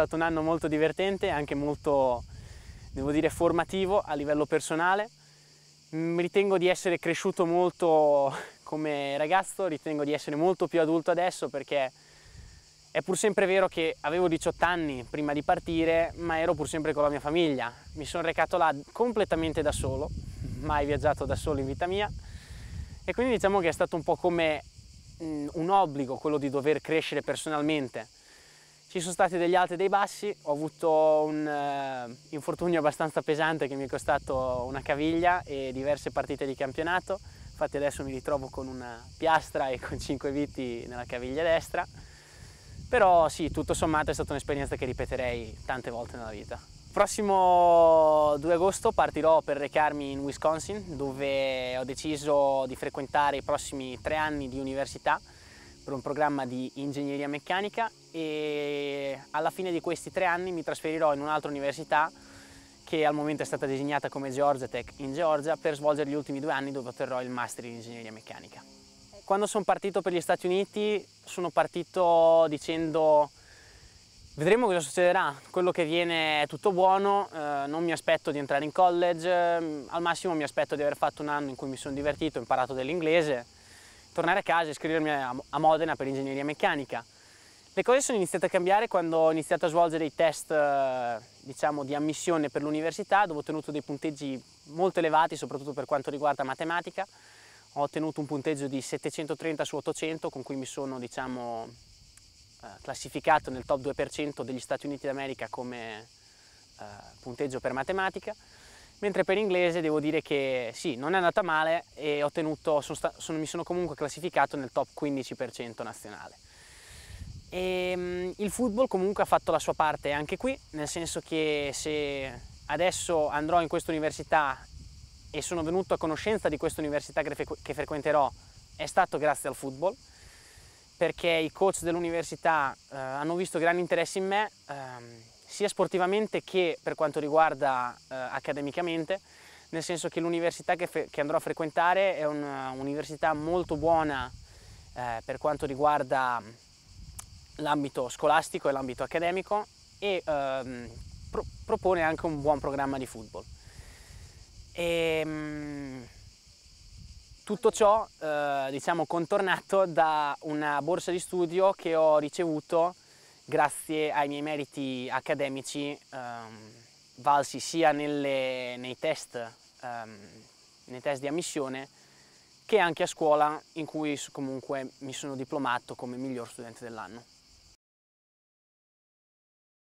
stato un anno molto divertente e anche molto, devo dire, formativo a livello personale. Mm, ritengo di essere cresciuto molto come ragazzo, ritengo di essere molto più adulto adesso perché è pur sempre vero che avevo 18 anni prima di partire, ma ero pur sempre con la mia famiglia. Mi sono recato là completamente da solo, mhm. mai viaggiato da solo in vita mia. E quindi diciamo che è stato un po' come mm, un obbligo quello di dover crescere personalmente. Ci sono stati degli alti e dei bassi, ho avuto un eh, infortunio abbastanza pesante che mi è costato una caviglia e diverse partite di campionato, infatti adesso mi ritrovo con una piastra e con 5 viti nella caviglia destra, però sì, tutto sommato è stata un'esperienza che ripeterei tante volte nella vita. Il prossimo 2 agosto partirò per recarmi in Wisconsin dove ho deciso di frequentare i prossimi tre anni di università per un programma di ingegneria meccanica e alla fine di questi tre anni mi trasferirò in un'altra università che al momento è stata designata come Georgia Tech in Georgia per svolgere gli ultimi due anni dove otterrò il master in ingegneria meccanica. Quando sono partito per gli Stati Uniti sono partito dicendo Vedremo cosa succederà, quello che viene è tutto buono, eh, non mi aspetto di entrare in college, mm, al massimo mi aspetto di aver fatto un anno in cui mi sono divertito, ho imparato dell'inglese tornare a casa e iscrivermi a Modena per ingegneria meccanica. Le cose sono iniziate a cambiare quando ho iniziato a svolgere i test eh, diciamo, di ammissione per l'università, dove ho ottenuto dei punteggi molto elevati, soprattutto per quanto riguarda matematica. Ho ottenuto un punteggio di 730 su 800, con cui mi sono diciamo, eh, classificato nel top 2% degli Stati Uniti d'America come eh, punteggio per matematica mentre per inglese devo dire che sì, non è andata male e tenuto, sono sta, sono, mi sono comunque classificato nel top 15% nazionale. E, ehm, il football comunque ha fatto la sua parte anche qui, nel senso che se adesso andrò in questa università e sono venuto a conoscenza di questa università che, frequ che frequenterò è stato grazie al football perché i coach dell'università eh, hanno visto grande interesse in me, ehm, sia sportivamente che per quanto riguarda eh, accademicamente, nel senso che l'università che, che, andrò a frequentare è un'università molto buona eh, per quanto riguarda l'ambito scolastico e l'ambito accademico e ehm, pro propone anche un buon programma di football. E, ehm, tutto ciò eh, diciamo contornato da una borsa di studio che ho ricevuto grazie ai miei meriti accademici ehm, valsi sia nelle, nei, test, ehm, nei test di ammissione che anche a scuola in cui comunque mi sono diplomato come miglior studente dell'anno.